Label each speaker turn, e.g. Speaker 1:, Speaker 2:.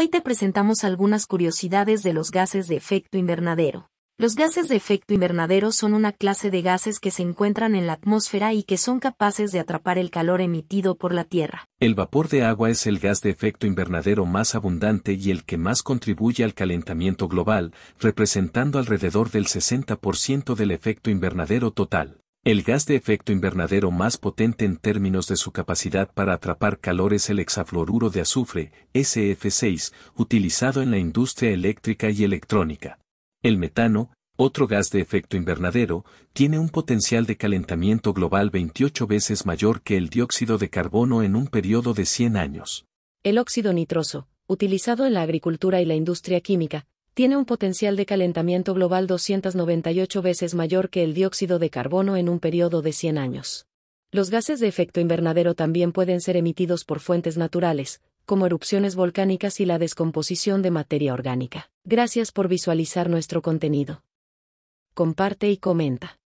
Speaker 1: Hoy te presentamos algunas curiosidades de los gases de efecto invernadero. Los gases de efecto invernadero son una clase de gases que se encuentran en la atmósfera y que son capaces de atrapar el calor emitido por la Tierra.
Speaker 2: El vapor de agua es el gas de efecto invernadero más abundante y el que más contribuye al calentamiento global, representando alrededor del 60% del efecto invernadero total. El gas de efecto invernadero más potente en términos de su capacidad para atrapar calor es el hexafluoruro de azufre, SF6, utilizado en la industria eléctrica y electrónica. El metano, otro gas de efecto invernadero, tiene un potencial de calentamiento global 28 veces mayor que el dióxido de carbono en un periodo de 100 años.
Speaker 3: El óxido nitroso, utilizado en la agricultura y la industria química, tiene un potencial de calentamiento global 298 veces mayor que el dióxido de carbono en un periodo de 100 años. Los gases de efecto invernadero también pueden ser emitidos por fuentes naturales, como erupciones volcánicas y la descomposición de materia orgánica. Gracias por visualizar nuestro contenido. Comparte y comenta.